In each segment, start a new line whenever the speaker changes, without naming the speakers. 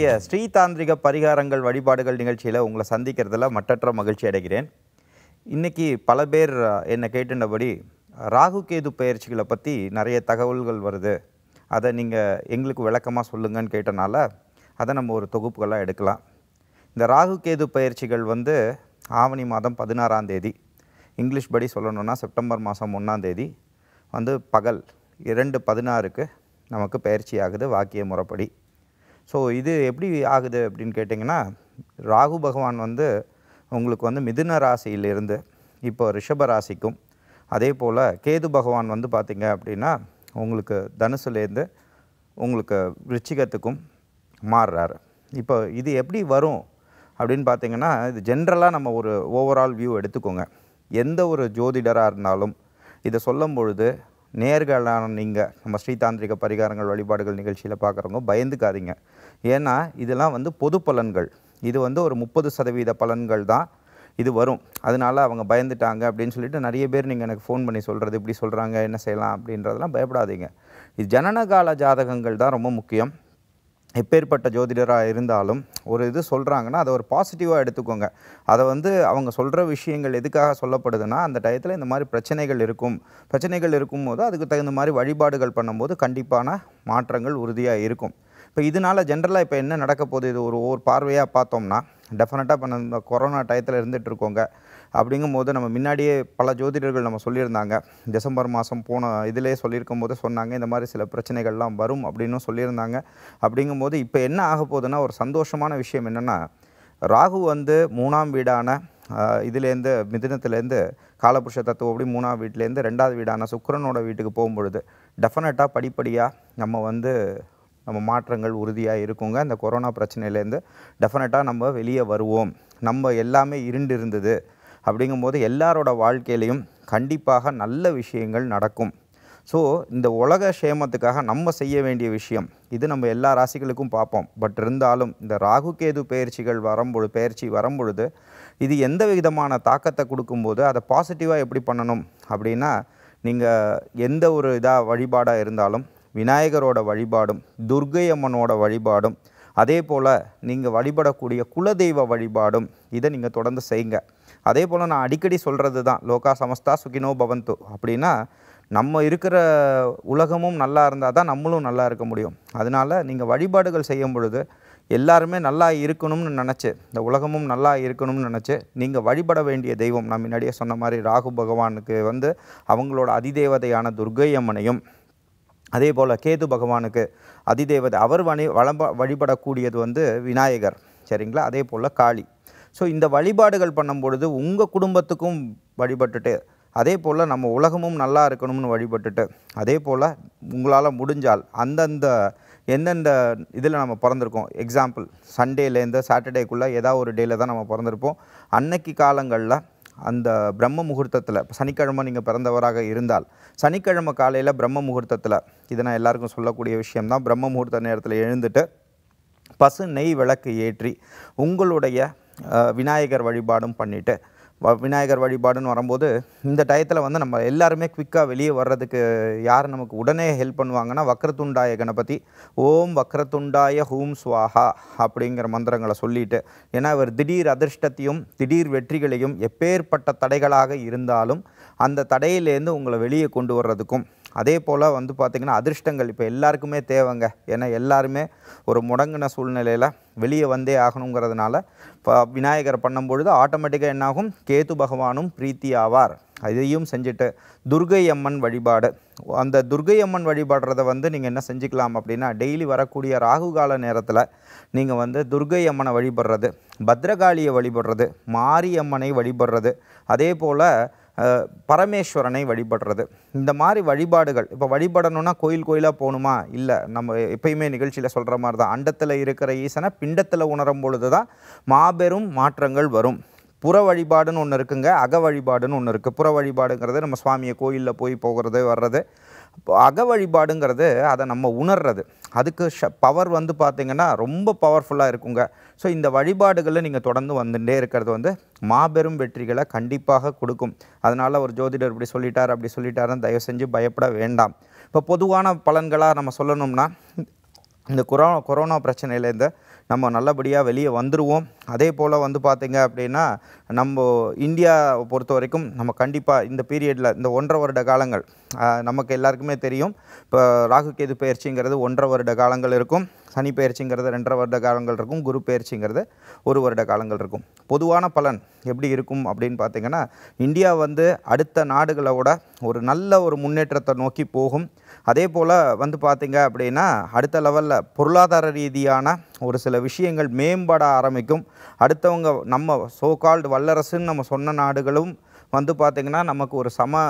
நம்முடைய ஸ்ரீதாந்திரிக பரிகாரங்கள் வழிபாடுகள் நிகழ்ச்சியில் உங்களை சந்திக்கிறதுல மற்றற்ற மகிழ்ச்சி அடைகிறேன் இன்றைக்கி பல பேர் என்னை கேட்டுன்றபடி ராகு கேது பயிற்சிகளை பற்றி நிறைய தகவல்கள் வருது அதை நீங்கள் எங்களுக்கு விளக்கமாக சொல்லுங்கன்னு கேட்டனால அதை நம்ம ஒரு தொகுப்புகளாக எடுக்கலாம் இந்த ராகு கேது பயிற்சிகள் வந்து ஆவணி மாதம் பதினாறாம் தேதி இங்கிலீஷ் படி சொல்லணுன்னா செப்டம்பர் மாதம் ஒன்றாம் தேதி வந்து பகல் இரண்டு பதினாறுக்கு நமக்கு பயிற்சி ஆகுது வாக்கிய முறைப்படி ஸோ இது எப்படி ஆகுது அப்படின்னு கேட்டிங்கன்னா ராகு பகவான் வந்து உங்களுக்கு வந்து மிதுன ராசியிலிருந்து இப்போ ரிஷப ராசிக்கும் அதே போல் கேது பகவான் வந்து பார்த்திங்க அப்படின்னா உங்களுக்கு தனுசுலேருந்து உங்களுக்கு ரிச்சிகத்துக்கும் மாறுறாரு இப்போ இது எப்படி வரும் அப்படின்னு பார்த்திங்கன்னா இது ஜென்ரலாக நம்ம ஒரு ஓவரால் வியூ எடுத்துக்கோங்க எந்த ஒரு ஜோதிடராக இருந்தாலும் இதை சொல்லும் பொழுது நேர்களான நீங்கள் நம்ம ஸ்ரீதாந்திரிக பரிகாரங்கள் வழிபாடுகள் நிகழ்ச்சியில் பார்க்குறவங்க பயந்துக்காதீங்க ஏன்னா இதெல்லாம் வந்து பொது பலன்கள் இது வந்து ஒரு முப்பது சதவீத பலன்கள் தான் இது வரும் அதனால் அவங்க பயந்துட்டாங்க அப்படின்னு சொல்லிட்டு நிறைய பேர் நீங்கள் எனக்கு ஃபோன் பண்ணி சொல்கிறது இப்படி சொல்கிறாங்க என்ன செய்யலாம் அப்படின்றதெல்லாம் பயப்படாதீங்க இது ஜனனகால ஜாதகங்கள் தான் ரொம்ப முக்கியம் எப்பேற்பட்ட ஜோதிடராக இருந்தாலும் ஒரு இது சொல்கிறாங்கன்னா அதை ஒரு பாசிட்டிவாக எடுத்துக்கோங்க அதை வந்து அவங்க சொல்கிற விஷயங்கள் எதுக்காக சொல்லப்படுதுன்னா அந்த டயத்தில் இந்த மாதிரி பிரச்சனைகள் இருக்கும் பிரச்சனைகள் இருக்கும்போது அதுக்கு தகுந்த மாதிரி வழிபாடுகள் பண்ணும்போது கண்டிப்பான மாற்றங்கள் உறுதியாக இருக்கும் இப்போ இதனால் ஜென்ரலாக இப்போ என்ன நடக்க போகுது இது ஒரு ஒரு பார்வையாக பார்த்தோம்னா டெஃபினட்டாக இப்போ நம்ம கொரோனா டயத்தில் இருந்துகிட்டு இருக்கோங்க அப்படிங்கும் போது நம்ம முன்னாடியே பல ஜோதிடர்கள் நம்ம சொல்லியிருந்தாங்க டிசம்பர் மாதம் போன இதிலே சொல்லியிருக்கும் போது சொன்னாங்க இந்த மாதிரி சில பிரச்சனைகள்லாம் வரும் அப்படின்னு சொல்லியிருந்தாங்க அப்படிங்கும் போது இப்போ என்ன ஆக போகுதுன்னா ஒரு சந்தோஷமான விஷயம் என்னென்னா ராகு வந்து மூணாம் வீடான இதுலேருந்து மிதினத்துலேருந்து காலபுருஷ தத்துவம் அப்படி மூணாம் வீட்டிலேருந்து ரெண்டாவது வீடான சுக்கரனோட வீட்டுக்கு போகும்பொழுது டெஃபினட்டாக படிப்படியாக நம்ம வந்து நம்ம மாற்றங்கள் உறுதியாக இருக்குங்க இந்த கொரோனா பிரச்சனையிலேருந்து டெஃபினட்டாக நம்ம வெளியே வருவோம் நம்ம எல்லாமே இருண்டு இருந்தது அப்படிங்கும்போது எல்லாரோட வாழ்க்கையிலையும் கண்டிப்பாக நல்ல விஷயங்கள் நடக்கும் ஸோ இந்த உலக சேமத்துக்காக நம்ம செய்ய வேண்டிய விஷயம் இது நம்ம எல்லா ராசிகளுக்கும் பார்ப்போம் பட் இருந்தாலும் இந்த ராகு கேது பயிற்சிகள் வரும்பொழுது பயிற்சி வரும்பொழுது இது எந்த விதமான தாக்கத்தை கொடுக்கும்போது அதை பாசிட்டிவாக எப்படி பண்ணணும் அப்படின்னா நீங்கள் எந்த ஒரு இதாக வழிபாடாக இருந்தாலும் விநாயகரோட வழிபாடும் துர்கை அம்மனோட வழிபாடும் அதே போல் நீங்கள் வழிபடக்கூடிய குலதெய்வ வழிபாடும் இதை நீங்கள் தொடர்ந்து செய்யுங்க அதே போல் நான் அடிக்கடி சொல்கிறது தான் லோகா சமஸ்தா சுகினோ பவந்து அப்படின்னா நம்ம இருக்கிற உலகமும் நல்லா இருந்தால் தான் நம்மளும் நல்லா இருக்க முடியும் அதனால் நீங்கள் வழிபாடுகள் செய்யும் பொழுது எல்லாருமே நல்லா இருக்கணும்னு நினச்சி இந்த உலகமும் நல்லா இருக்கணும்னு நினச்சி நீங்கள் வழிபட வேண்டிய தெய்வம் நான் முன்னாடியே சொன்ன மாதிரி ராகு பகவானுக்கு வந்து அவங்களோட அதிதேவதையான துர்கை அம்மனையும் அதே போல் கேது பகவானுக்கு அதிதேவதை அவர் வணி வளம்ப வழிபடக்கூடியது வந்து விநாயகர் சரிங்களா அதே போல் காளி ஸோ இந்த வழிபாடுகள் பண்ணும்பொழுது உங்கள் குடும்பத்துக்கும் வழிபட்டுட்டு அதே போல் நம்ம உலகமும் நல்லா இருக்கணும்னு வழிபட்டுட்டு அதே போல் உங்களால் முடிஞ்சால் அந்தந்த எந்தெந்த இதில் நம்ம பிறந்திருக்கோம் எக்ஸாம்பிள் சண்டேலேருந்து சாட்டர்டேக்குள்ளே ஏதாவது ஒரு டேயில் தான் நம்ம பிறந்திருப்போம் அன்னைக்கு காலங்களில் அந்த பிரம்ம முகூர்த்தத்தில் சனிக்கிழமை நீங்கள் பிறந்தவராக இருந்தால் சனிக்கிழமை காலையில் பிரம்ம முகூர்த்தத்தில் இதை நான் எல்லாருக்கும் சொல்லக்கூடிய விஷயம்தான் பிரம்ம முகூர்த்த நேரத்தில் எழுந்துட்டு பசு நெய் விளக்கு ஏற்றி உங்களுடைய விநாயகர் வழிபாடும் பண்ணிவிட்டு விநாயகர் வழிபாடுன்னு வரும்போது இந்த டயத்தில் வந்து நம்ம எல்லாருமே குவிக்காக வெளியே வர்றதுக்கு யார் நமக்கு உடனே ஹெல்ப் பண்ணுவாங்கன்னா வக்ரத்துண்டாய கணபதி ஓம் வக்ரத்துண்டாய ஹூம் ஸ்வாஹா அப்படிங்கிற மந்திரங்களை சொல்லிட்டு ஏன்னா இவர் திடீர் அதிர்ஷ்டத்தையும் திடீர் வெற்றிகளையும் எப்பேற்பட்ட தடைகளாக இருந்தாலும் அந்த தடையிலேருந்து உங்களை வெளியே கொண்டு வர்றதுக்கும் அதே போல் வந்து பார்த்திங்கன்னா அதிர்ஷ்டங்கள் இப்போ எல்லாருக்குமே தேவைங்க ஏன்னா எல்லாருமே ஒரு முடங்கின சூழ்நிலையில் வெளியே வந்தே ஆகணுங்கிறதுனால இப்போ விநாயகர் பொழுது ஆட்டோமேட்டிக்காக என்னாகும் கேது பகவானும் பிரீத்தி ஆவார் அதையும் செஞ்சுட்டு துர்கை அம்மன் வழிபாடு அந்த துர்கை அம்மன் வழிபாடுறத வந்து நீங்கள் என்ன செஞ்சுக்கலாம் அப்படின்னா டெய்லி வரக்கூடிய ராகு கால நேரத்தில் நீங்கள் வந்து துர்கை அம்மனை வழிபடுறது பத்ரகாளியை வழிபடுறது மாரியம்மனை வழிபடுறது அதே போல் பரமேஸ்வரனை வழிபடுறது இந்த மாதிரி வழிபாடுகள் இப்போ வழிபடணும்னா கோயில் கோயிலாக போகணுமா இல்லை நம்ம எப்பயுமே நிகழ்ச்சியில் சொல்கிற மாதிரி தான் அண்டத்தில் இருக்கிற ஈசனை பிண்டத்தில் உணரும் பொழுது தான் மாபெரும் மாற்றங்கள் வரும் புற வழிபாடுன்னு ஒன்று இருக்குங்க அக வழிபாடுன்னு ஒன்று இருக்குது புற வழிபாடுங்கிறது நம்ம சுவாமியை கோயிலில் போய் போகிறது வர்றது இப்போ அக வழிபாடுங்கிறது அதை நம்ம உணர்றது அதுக்கு ஷ பவர் வந்து பார்த்திங்கன்னா ரொம்ப பவர்ஃபுல்லாக இருக்குங்க ஸோ இந்த வழிபாடுகளில் நீங்கள் தொடர்ந்து வந்துட்டே இருக்கிறது வந்து மாபெரும் வெற்றிகளை கண்டிப்பாக கொடுக்கும் அதனால் ஒரு ஜோதிடர் இப்படி சொல்லிட்டார் அப்படி சொல்லிட்டாருன்னு தயவு செஞ்சு பயப்பட வேண்டாம் இப்போ பொதுவான பலன்களாக நம்ம சொல்லணும்னா இந்த கொரோனா கொரோனா பிரச்சனையிலேருந்து நம்ம நல்லபடியாக வெளியே வந்துடுவோம் அதே போல் வந்து பார்த்திங்க அப்படின்னா நம்ம இந்தியா பொறுத்த வரைக்கும் நம்ம கண்டிப்பாக இந்த பீரியடில் இந்த ஒன்றரை வருட காலங்கள் நமக்கு எல்லாருக்குமே தெரியும் இப்போ ராகு கேது பயிற்சிங்கிறது ஒன்றரை வருட காலங்கள் இருக்கும் சனி பயிற்சிங்கிறது ரெண்டரை வருட காலங்கள் இருக்கும் குரு பயிற்சிங்கிறது ஒரு வருட காலங்கள் இருக்கும் பொதுவான பலன் எப்படி இருக்கும் அப்படின்னு பார்த்திங்கன்னா இந்தியா வந்து அடுத்த நாடுகளோட ஒரு நல்ல ஒரு முன்னேற்றத்தை நோக்கி போகும் அதே போல் வந்து பார்த்திங்க அப்படின்னா அடுத்த லெவலில் பொருளாதார ரீதியான ஒரு சில விஷயங்கள் மேம்பட ஆரம்பிக்கும் அடுத்தவங்க நம்ம சோகால்டு வல்லரசுன்னு நம்ம சொன்ன நாடுகளும் வந்து பார்த்திங்கன்னா நமக்கு ஒரு சம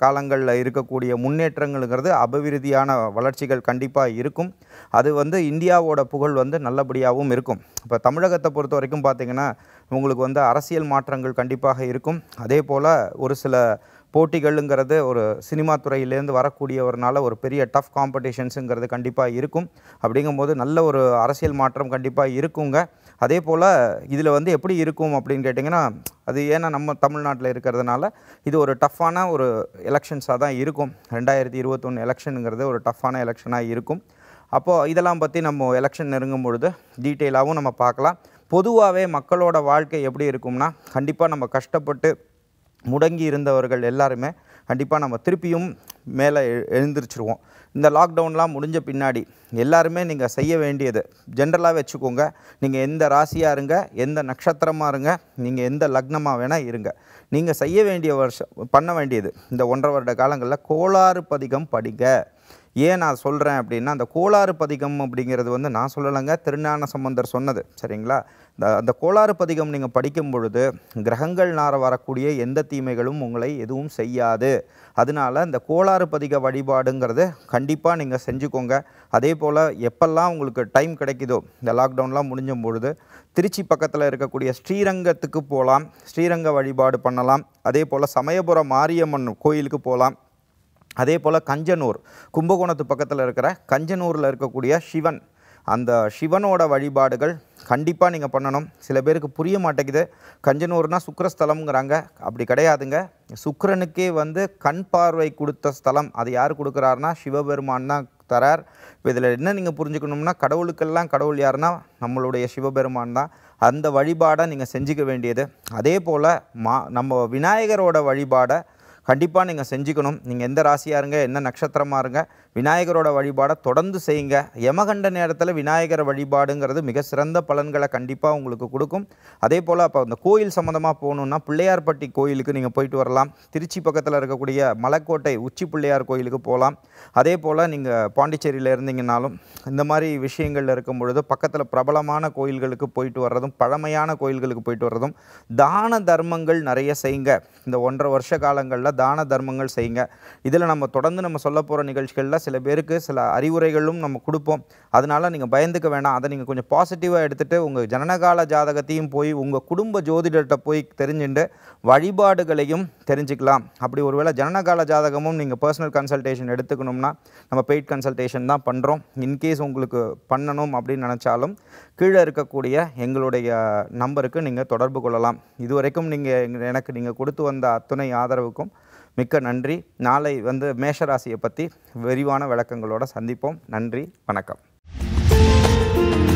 காலங்களில் இருக்கக்கூடிய முன்னேற்றங்கள்ங்கிறது அபிவிருத்தியான வளர்ச்சிகள் கண்டிப்பாக இருக்கும் அது வந்து இந்தியாவோட புகழ் வந்து நல்லபடியாகவும் இருக்கும் இப்போ தமிழகத்தை பொறுத்த வரைக்கும் பார்த்திங்கன்னா உங்களுக்கு வந்து அரசியல் மாற்றங்கள் கண்டிப்பாக இருக்கும் அதே போல் ஒரு சில போட்டிகள்ங்கிறது ஒரு சினிமா துறையிலேருந்து வரக்கூடியவரனால ஒரு பெரிய டஃப் காம்படிஷன்ஸுங்கிறது கண்டிப்பாக இருக்கும் அப்படிங்கும்போது நல்ல ஒரு அரசியல் மாற்றம் கண்டிப்பாக இருக்குங்க அதே போல் இதில் வந்து எப்படி இருக்கும் அப்படின்னு கேட்டிங்கன்னா அது ஏன்னா நம்ம தமிழ்நாட்டில் இருக்கிறதுனால இது ஒரு டஃப்பான ஒரு எலெக்ஷன்ஸாக தான் இருக்கும் ரெண்டாயிரத்தி இருபத்தொன்று எலெக்ஷனுங்கிறது ஒரு டஃப்பான எலெக்ஷனாக இருக்கும் அப்போது இதெல்லாம் பற்றி நம்ம எலெக்ஷன் நெருங்கும் பொழுது டீட்டெயிலாகவும் நம்ம பார்க்கலாம் பொதுவாகவே மக்களோட வாழ்க்கை எப்படி இருக்கும்னா கண்டிப்பாக நம்ம கஷ்டப்பட்டு முடங்கி இருந்தவர்கள் எல்லாருமே கண்டிப்பாக நம்ம திருப்பியும் மேலே எழுந்திரிச்சிருவோம் இந்த லாக்டவுன்லாம் முடிஞ்ச பின்னாடி எல்லாருமே நீங்கள் செய்ய வேண்டியது ஜென்ரலாக வச்சுக்கோங்க நீங்கள் எந்த ராசியாக இருங்க எந்த நட்சத்திரமாக இருங்க நீங்கள் எந்த லக்னமாக வேணால் இருங்க நீங்கள் செய்ய வேண்டிய வருஷம் பண்ண வேண்டியது இந்த ஒன்றரை வருட காலங்களில் கோளாறு பதிகம் படிங்க ஏன் நான் சொல்கிறேன் அப்படின்னா அந்த கோளாறு பதிகம் அப்படிங்கிறது வந்து நான் சொல்லலைங்க திருஞான சம்பந்தர் சொன்னது சரிங்களா இந்த அந்த கோளாறு பதிகம் நீங்கள் படிக்கும் பொழுது நார வரக்கூடிய எந்த தீமைகளும் உங்களை எதுவும் செய்யாது அதனால் இந்த கோளாறு பதிக வழிபாடுங்கிறது கண்டிப்பாக நீங்கள் செஞ்சுக்கோங்க அதே போல் எப்பெல்லாம் உங்களுக்கு டைம் கிடைக்குதோ இந்த லாக்டவுன்லாம் முடிஞ்சும் பொழுது திருச்சி பக்கத்தில் இருக்கக்கூடிய ஸ்ரீரங்கத்துக்கு போகலாம் ஸ்ரீரங்க வழிபாடு பண்ணலாம் அதே போல் சமயபுரம் மாரியம்மன் கோயிலுக்கு போகலாம் அதே போல் கஞ்சனூர் கும்பகோணத்து பக்கத்தில் இருக்கிற கஞ்சனூரில் இருக்கக்கூடிய சிவன் அந்த சிவனோட வழிபாடுகள் கண்டிப்பாக நீங்கள் பண்ணணும் சில பேருக்கு புரிய மாட்டேங்குது கஞ்சனூர்னா சுக்கரஸ்தலம்ங்கிறாங்க அப்படி கிடையாதுங்க சுக்கரனுக்கே வந்து கண் பார்வை கொடுத்த ஸ்தலம் அது யார் கொடுக்குறாருனா சிவபெருமான் தான் தரார் இப்போ இதில் என்ன நீங்கள் புரிஞ்சுக்கணும்னா கடவுளுக்கெல்லாம் கடவுள் யாருன்னா நம்மளுடைய சிவபெருமான் தான் அந்த வழிபாடை நீங்கள் செஞ்சுக்க வேண்டியது அதே போல் மா நம்ம விநாயகரோட வழிபாடை கண்டிப்பாக நீங்கள் செஞ்சுக்கணும் நீங்கள் எந்த ராசியாக இருங்க என்ன நட்சத்திரமாக இருங்க விநாயகரோட வழிபாடை தொடர்ந்து செய்யுங்க யமகண்ட நேரத்தில் விநாயகர் வழிபாடுங்கிறது மிக சிறந்த பலன்களை கண்டிப்பாக உங்களுக்கு கொடுக்கும் அதே போல் அப்போ அந்த கோயில் சம்மந்தமாக போகணுன்னா பிள்ளையார்பட்டி கோயிலுக்கு நீங்கள் போயிட்டு வரலாம் திருச்சி பக்கத்தில் இருக்கக்கூடிய மலைக்கோட்டை உச்சி பிள்ளையார் கோயிலுக்கு போகலாம் அதே போல் நீங்கள் பாண்டிச்சேரியில் இருந்தீங்கனாலும் இந்த மாதிரி விஷயங்கள் இருக்கும் பொழுது பக்கத்தில் பிரபலமான கோயில்களுக்கு போயிட்டு வர்றதும் பழமையான கோயில்களுக்கு போயிட்டு வர்றதும் தான தர்மங்கள் நிறைய செய்யுங்க இந்த ஒன்றரை வருஷ காலங்களில் தான தர்மங்கள் செய்யுங்க இதில் நம்ம தொடர்ந்து நம்ம சொல்ல போகிற நிகழ்ச்சிகளில் சில பேருக்கு சில அறிவுரைகளும் நம்ம கொடுப்போம் அதனால் நீங்கள் பயந்துக்க வேணாம் அதை நீங்கள் கொஞ்சம் பாசிட்டிவாக எடுத்துகிட்டு உங்கள் ஜனனகால ஜாதகத்தையும் போய் உங்கள் குடும்ப ஜோதிடர்கிட்ட போய் தெரிஞ்சுட்டு வழிபாடுகளையும் தெரிஞ்சுக்கலாம் அப்படி ஒருவேளை ஜனனகால ஜாதகமும் நீங்கள் பர்சனல் கன்சல்டேஷன் எடுத்துக்கணும்னா நம்ம பெய்ட் கன்சல்டேஷன் தான் பண்ணுறோம் இன்கேஸ் உங்களுக்கு பண்ணணும் அப்படின்னு நினச்சாலும் கீழே இருக்கக்கூடிய எங்களுடைய நம்பருக்கு நீங்கள் தொடர்பு கொள்ளலாம் இதுவரைக்கும் நீங்கள் எனக்கு நீங்கள் கொடுத்து வந்த அத்துணை ஆதரவுக்கும் மிக்க நன்றி நாளை வந்து மேஷராசியை பற்றி விரிவான விளக்கங்களோடு சந்திப்போம் நன்றி வணக்கம்